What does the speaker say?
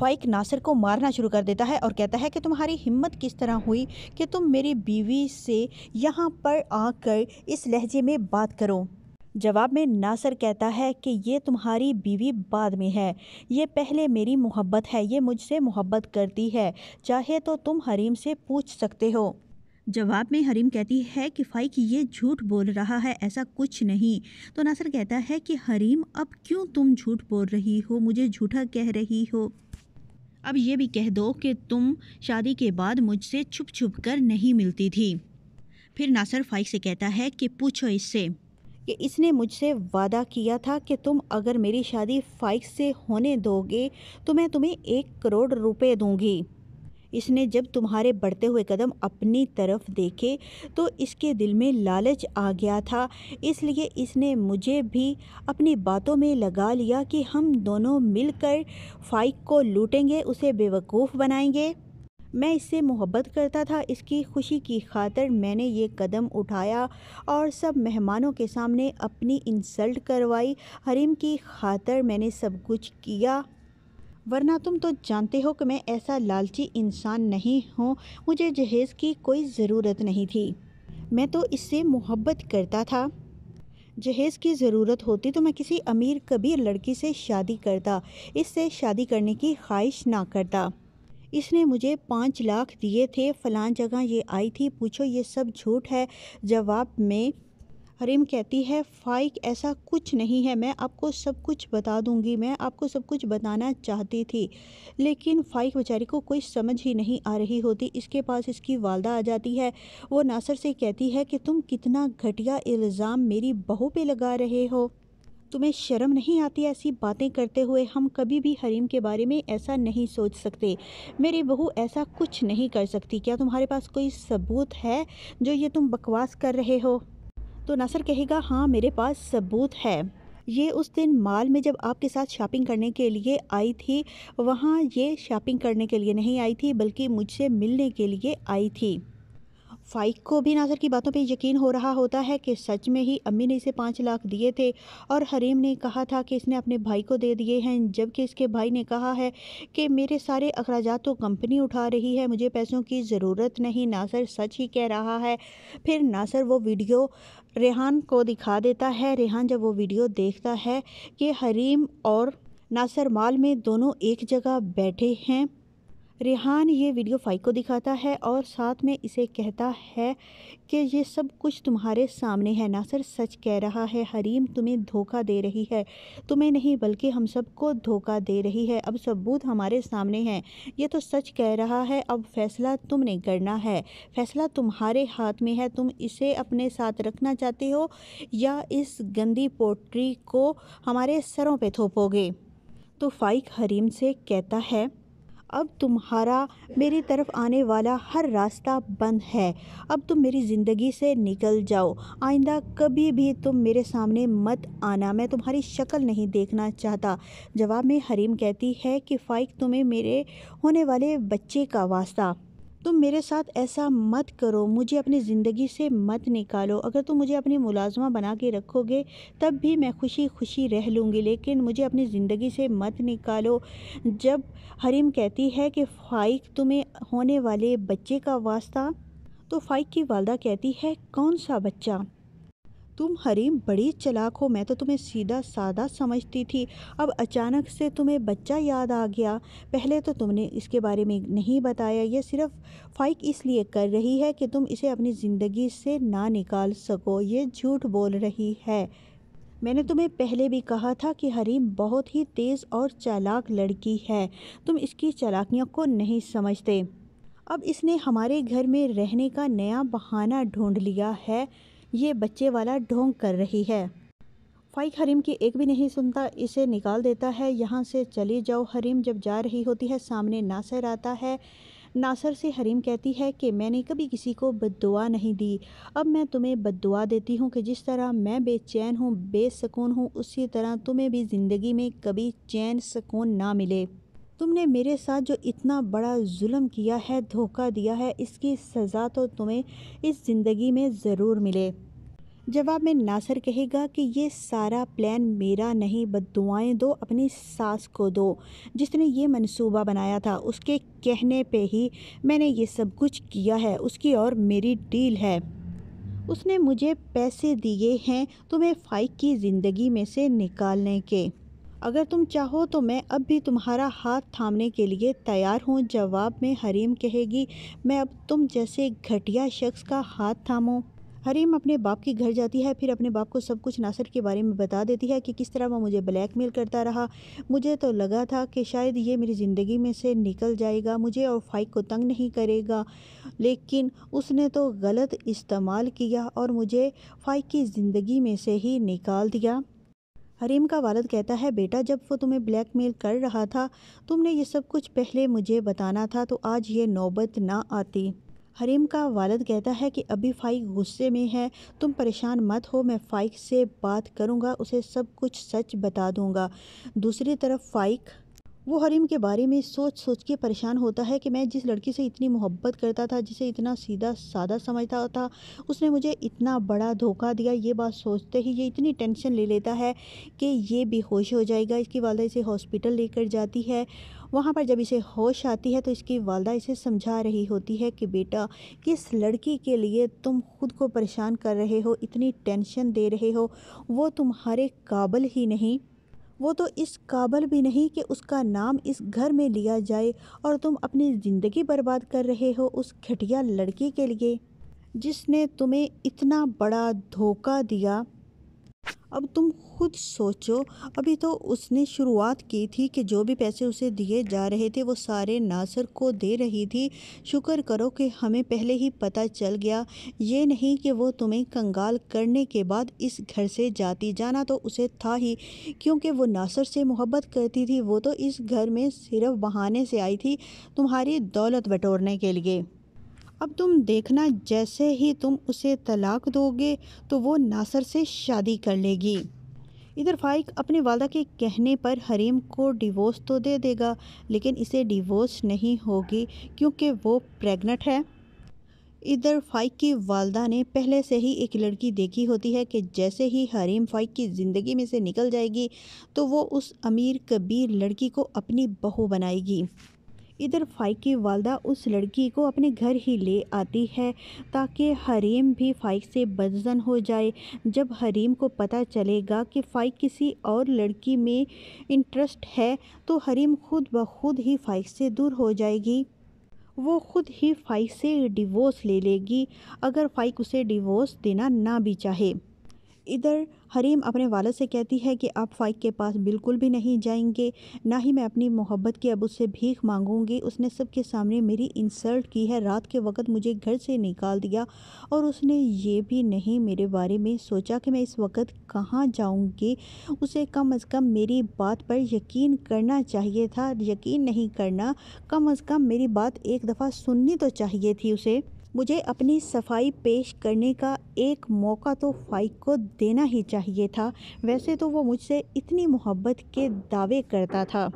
फ़ाइक नासिर को मारना शुरू कर देता है और कहता है कि तुम्हारी हिम्मत किस तरह हुई कि तुम मेरी बीवी से यहाँ पर आकर इस लहजे में बात करो जवाब में नासर कहता है कि ये तुम्हारी बीवी बाद में है ये पहले मेरी मोहब्बत है ये मुझसे मोहब्बत करती है चाहे तो तुम हरीम से पूछ सकते हो जवाब में हरीम कहती है कि फ़ाइक ये झूठ बोल रहा है ऐसा कुछ नहीं तो नासर कहता है कि हरीम अब क्यों तुम झूठ बोल रही हो मुझे झूठा कह रही हो अब ये भी कह दो कि तुम शादी के बाद मुझसे छुप छुप कर नहीं मिलती थी फिर नासर फाइक से कहता है कि पूछो इससे कि इसने मुझसे वादा किया था कि तुम अगर मेरी शादी फाइक से होने दोगे तो मैं तुम्हें एक करोड़ रुपए दूंगी इसने जब तुम्हारे बढ़ते हुए कदम अपनी तरफ देखे तो इसके दिल में लालच आ गया था इसलिए इसने मुझे भी अपनी बातों में लगा लिया कि हम दोनों मिलकर फाइक को लूटेंगे उसे बेवकूफ़ बनाएंगे मैं इससे मोहब्बत करता था इसकी खुशी की खातर मैंने ये कदम उठाया और सब मेहमानों के सामने अपनी इंसल्ट करवाई हरीम की खातर मैंने सब कुछ किया वरना तुम तो जानते हो कि मैं ऐसा लालची इंसान नहीं हूँ मुझे जहेज़ की कोई ज़रूरत नहीं थी मैं तो इससे मोहब्बत करता था जहेज़ की ज़रूरत होती तो मैं किसी अमीर कबीर लड़की से शादी करता इससे शादी करने की ख्वाहिश ना करता इसने मुझे पाँच लाख दिए थे फ़लाँ जगह ये आई थी पूछो ये सब झूठ है जवाब में हरीम कहती है फाइक ऐसा कुछ नहीं है मैं आपको सब कुछ बता दूंगी मैं आपको सब कुछ बताना चाहती थी लेकिन फाइक बेचारी को कोई समझ ही नहीं आ रही होती इसके पास इसकी वालदा आ जाती है वो नासर से कहती है कि तुम कितना घटिया इल्ज़ाम मेरी बहू पे लगा रहे हो तुम्हें शर्म नहीं आती ऐसी बातें करते हुए हम कभी भी हरीम के बारे में ऐसा नहीं सोच सकते मेरी बहू ऐसा कुछ नहीं कर सकती क्या तुम्हारे पास कोई सबूत है जो ये तुम बकवास कर रहे हो तो नासर कहेगा हाँ मेरे पास सबूत है ये उस दिन माल में जब आपके साथ शॉपिंग करने के लिए आई थी वहाँ ये शॉपिंग करने के लिए नहीं आई थी बल्कि मुझसे मिलने के लिए आई थी फाइक को भी नासर की बातों पे यकीन हो रहा होता है कि सच में ही अम्मी ने इसे पाँच लाख दिए थे और हरीम ने कहा था कि इसने अपने भाई को दे दिए हैं जबकि इसके भाई ने कहा है कि मेरे सारे अखराज तो कंपनी उठा रही है मुझे पैसों की ज़रूरत नहीं नासर सच ही कह रहा है फिर नासर वो वीडियो रेहान को दिखा देता है रेहान जब वो वीडियो देखता है कि हरीम और नासर माल में दोनों एक जगह बैठे हैं रेहान ये वीडियो फाई को दिखाता है और साथ में इसे कहता है कि ये सब कुछ तुम्हारे सामने है नासर सच कह रहा है हरीम तुम्हें धोखा दे रही है तुम्हें नहीं बल्कि हम सबको धोखा दे रही है अब सबूत हमारे सामने हैं ये तो सच कह रहा है अब फैसला तुमने करना है फैसला तुम्हारे हाथ में है तुम इसे अपने साथ रखना चाहते हो या इस गंदी पोट्री को हमारे सरों पर थोपोगे तो फाइक हरीम से कहता है अब तुम्हारा मेरी तरफ आने वाला हर रास्ता बंद है अब तुम मेरी ज़िंदगी से निकल जाओ आइंदा कभी भी तुम मेरे सामने मत आना मैं तुम्हारी शक्ल नहीं देखना चाहता जवाब में हरीम कहती है कि फ़ाइक तुम्हें मेरे होने वाले बच्चे का वास्ता तुम तो मेरे साथ ऐसा मत करो मुझे अपनी ज़िंदगी से मत निकालो अगर तुम मुझे अपनी मुलाजमा बना के रखोगे तब भी मैं खुशी खुशी रह लूँगी लेकिन मुझे अपनी ज़िंदगी से मत निकालो जब हरीम कहती है कि फ़ाइक तुम्हें होने वाले बच्चे का वास्ता तो फ़ाइक की वालदा कहती है कौन सा बच्चा तुम हरीम बड़ी चलाक हो मैं तो तुम्हें सीधा सादा समझती थी अब अचानक से तुम्हें बच्चा याद आ गया पहले तो तुमने इसके बारे में नहीं बताया यह सिर्फ फाइक इसलिए कर रही है कि तुम इसे अपनी ज़िंदगी से ना निकाल सको ये झूठ बोल रही है मैंने तुम्हें पहले भी कहा था कि हरीम बहुत ही तेज़ और चालाक लड़की है तुम इसकी चालाकियों को नहीं समझते अब इसने हमारे घर में रहने का नया बहाना ढूंढ लिया है ये बच्चे वाला ढोंग कर रही है फाइक हरीम की एक भी नहीं सुनता इसे निकाल देता है यहाँ से चली जाओ हरीम जब जा रही होती है सामने नासर आता है नासर से हरीम कहती है कि मैंने कभी किसी को बददुआ नहीं दी अब मैं तुम्हें बददुआ देती हूँ कि जिस तरह मैं बेचैन हूँ बेसकून हूँ उसी तरह तुम्हें भी ज़िंदगी में कभी चैन सकून ना मिले तुमने मेरे साथ जो इतना बड़ा जुल्म किया है धोखा दिया है इसकी सज़ा तो तुम्हें इस ज़िंदगी में ज़रूर मिले जवाब में नासर कहेगा कि ये सारा प्लान मेरा नहीं बद दुआएँ दो अपनी सास को दो जिसने ये मंसूबा बनाया था उसके कहने पे ही मैंने ये सब कुछ किया है उसकी और मेरी डील है उसने मुझे पैसे दिए हैं तुम्हें फाइक की ज़िंदगी में से निकालने के अगर तुम चाहो तो मैं अब भी तुम्हारा हाथ थामने के लिए तैयार हूँ जवाब में हरीम कहेगी मैं अब तुम जैसे घटिया शख्स का हाथ थामो हरीम अपने बाप के घर जाती है फिर अपने बाप को सब कुछ नासिर के बारे में बता देती है कि किस तरह वह मुझे ब्लैकमेल करता रहा मुझे तो लगा था कि शायद ये मेरी ज़िंदगी में से निकल जाएगा मुझे और फाइक को तंग नहीं करेगा लेकिन उसने तो गलत इस्तेमाल किया और मुझे फाइक की ज़िंदगी में से ही निकाल दिया हरीम का वालद कहता है बेटा जब वो तुम्हें ब्लैकमेल कर रहा था तुमने ये सब कुछ पहले मुझे बताना था तो आज ये नौबत ना आती हरीम का वालद कहता है कि अभी फ़ाइक गुस्से में है तुम परेशान मत हो मैं फ़ाइक से बात करूँगा उसे सब कुछ सच बता दूंगा दूसरी तरफ फ़ाइक वो हरीम के बारे में सोच सोच के परेशान होता है कि मैं जिस लड़की से इतनी मोहब्बत करता था जिसे इतना सीधा सादा समझता था उसने मुझे इतना बड़ा धोखा दिया ये बात सोचते ही ये इतनी टेंशन ले लेता है कि ये बेहोश हो जाएगा इसकी वालदा इसे हॉस्पिटल लेकर जाती है वहाँ पर जब इसे होश आती है तो इसकी वालदा इसे समझा रही होती है कि बेटा किस लड़की के लिए तुम खुद को परेशान कर रहे हो इतनी टेंशन दे रहे हो वो तुम्हारे काबल ही नहीं वो तो इस काबल भी नहीं कि उसका नाम इस घर में लिया जाए और तुम अपनी ज़िंदगी बर्बाद कर रहे हो उस घटिया लड़की के लिए जिसने तुम्हें इतना बड़ा धोखा दिया अब तुम खुद सोचो अभी तो उसने शुरुआत की थी कि जो भी पैसे उसे दिए जा रहे थे वो सारे नासर को दे रही थी शुक्र करो कि हमें पहले ही पता चल गया ये नहीं कि वो तुम्हें कंगाल करने के बाद इस घर से जाती जाना तो उसे था ही क्योंकि वो नासर से मोहब्बत करती थी वो तो इस घर में सिर्फ बहाने से आई थी तुम्हारी दौलत बटोरने के लिए अब तुम देखना जैसे ही तुम उसे तलाक दोगे तो वो नासर से शादी कर लेगी इधर फाइक अपने वादा के कहने पर हरीम को डिवोर्स तो दे देगा लेकिन इसे डिवोर्स नहीं होगी क्योंकि वो प्रेग्नेंट है इधर फाइक की वालदा ने पहले से ही एक लड़की देखी होती है कि जैसे ही हरीम फाइक की ज़िंदगी में से निकल जाएगी तो वो उस अमीर कबीर लड़की को अपनी बहू बनाएगी इधर फ़ाई की वालदा उस लड़की को अपने घर ही ले आती है ताकि हरीम भी फ़ाइक से बदजन हो जाए जब हरीम को पता चलेगा कि फ़ाइक किसी और लड़की में इंटरेस्ट है तो हरीम खुद ब खुद ही फ़ाइक से दूर हो जाएगी वो खुद ही फ़ाइक से डिवोर्स ले लेगी अगर फ़ाइक उसे डिवोर्स देना ना भी चाहे इधर हरीम अपने वालद से कहती है कि आप फ़ाइक के पास बिल्कुल भी नहीं जाएंगे ना ही मैं अपनी मोहब्बत की अब उससे भीख मांगूंगी उसने सबके सामने मेरी इंसल्ट की है रात के वक्त मुझे घर से निकाल दिया और उसने ये भी नहीं मेरे बारे में सोचा कि मैं इस वक्त कहाँ जाऊँगी उसे कम अज़ कम मेरी बात पर यकीन करना चाहिए था यकीन नहीं करना कम अज़ कम मेरी बात एक दफ़ा सुननी तो चाहिए थी उसे मुझे अपनी सफाई पेश करने का एक मौका तो फ़ाइक को देना ही चाहिए था वैसे तो वो मुझसे इतनी मोहब्बत के दावे करता था